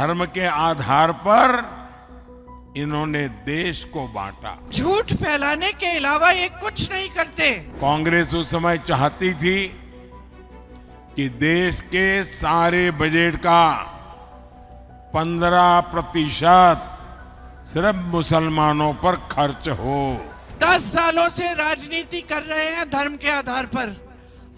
धर्म के आधार पर इन्होंने देश को बांटा झूठ फैलाने के अलावा ये कुछ नहीं करते कांग्रेस उस समय चाहती थी कि देश के सारे बजट का 15 प्रतिशत सिर्फ मुसलमानों पर खर्च हो दस सालों से राजनीति कर रहे हैं धर्म के आधार पर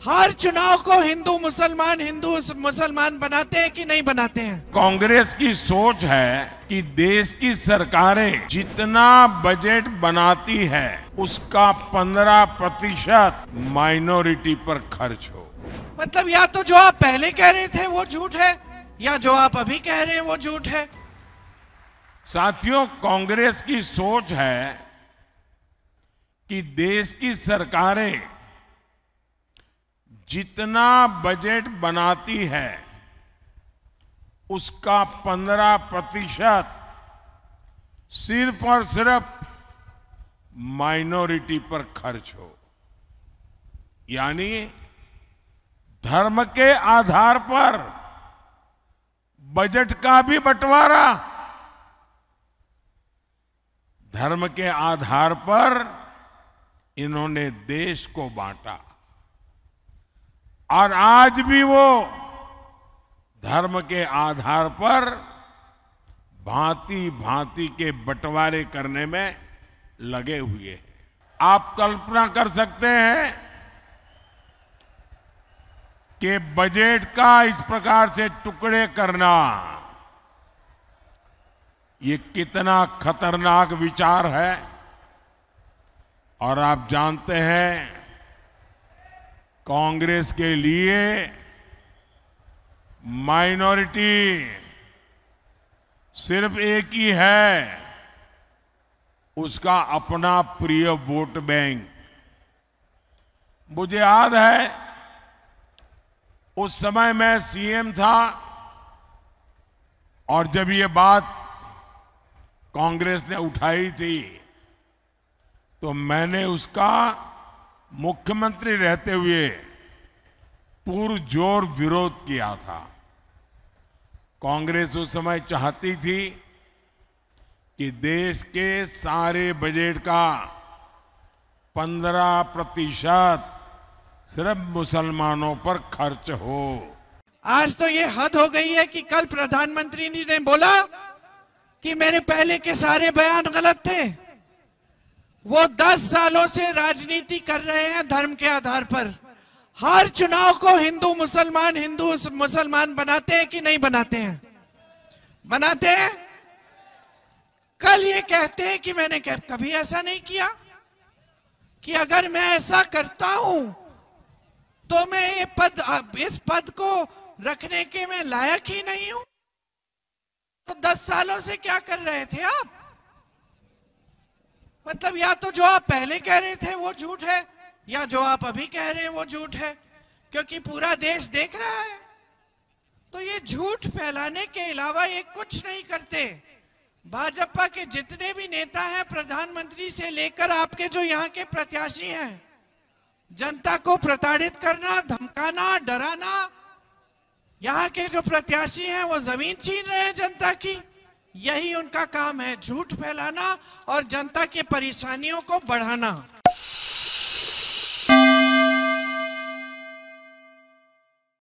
हर चुनाव को हिंदू मुसलमान हिंदू मुसलमान बनाते हैं कि नहीं बनाते हैं कांग्रेस की सोच है कि देश की सरकारें जितना बजट बनाती है उसका पंद्रह प्रतिशत माइनॉरिटी पर खर्च हो मतलब या तो जो आप पहले कह रहे थे वो झूठ है या जो आप अभी कह रहे हैं वो झूठ है साथियों कांग्रेस की सोच है कि देश की सरकारें जितना बजट बनाती है उसका पंद्रह प्रतिशत सिर्फ और सिर्फ माइनॉरिटी पर खर्च हो यानी धर्म के आधार पर बजट का भी बंटवारा धर्म के आधार पर इन्होंने देश को बांटा और आज भी वो धर्म के आधार पर भांति भांति के बंटवारे करने में लगे हुए हैं आप कल्पना कर सकते हैं कि बजट का इस प्रकार से टुकड़े करना ये कितना खतरनाक विचार है और आप जानते हैं कांग्रेस के लिए माइनॉरिटी सिर्फ एक ही है उसका अपना प्रिय वोट बैंक मुझे याद है उस समय मैं सीएम था और जब ये बात कांग्रेस ने उठाई थी तो मैंने उसका मुख्यमंत्री रहते हुए पुरजोर विरोध किया था कांग्रेस उस समय चाहती थी कि देश के सारे बजट का 15 प्रतिशत सिर्फ मुसलमानों पर खर्च हो आज तो ये हद हो गई है कि कल प्रधानमंत्री जी ने बोला कि मेरे पहले के सारे बयान गलत थे वो दस सालों से राजनीति कर रहे हैं धर्म के आधार पर हर चुनाव को हिंदू मुसलमान हिंदू मुसलमान बनाते हैं कि नहीं बनाते हैं बनाते हैं कल ये कहते हैं कि मैंने कभी ऐसा नहीं किया कि अगर मैं ऐसा करता हूं तो मैं ये पद इस पद को रखने के मैं लायक ही नहीं हूं तो दस सालों से क्या कर रहे थे आप मतलब या तो जो आप पहले कह रहे थे वो झूठ है या जो आप अभी कह रहे हैं वो झूठ है क्योंकि पूरा देश देख रहा है तो ये झूठ फैलाने के अलावा ये कुछ नहीं करते भाजपा के जितने भी नेता हैं प्रधानमंत्री से लेकर आपके जो यहाँ के प्रत्याशी हैं जनता को प्रताड़ित करना धमकाना डराना यहाँ के जो प्रत्याशी हैं वो जमीन छीन रहे हैं जनता की यही उनका काम है झूठ फैलाना और जनता की परेशानियों को बढ़ाना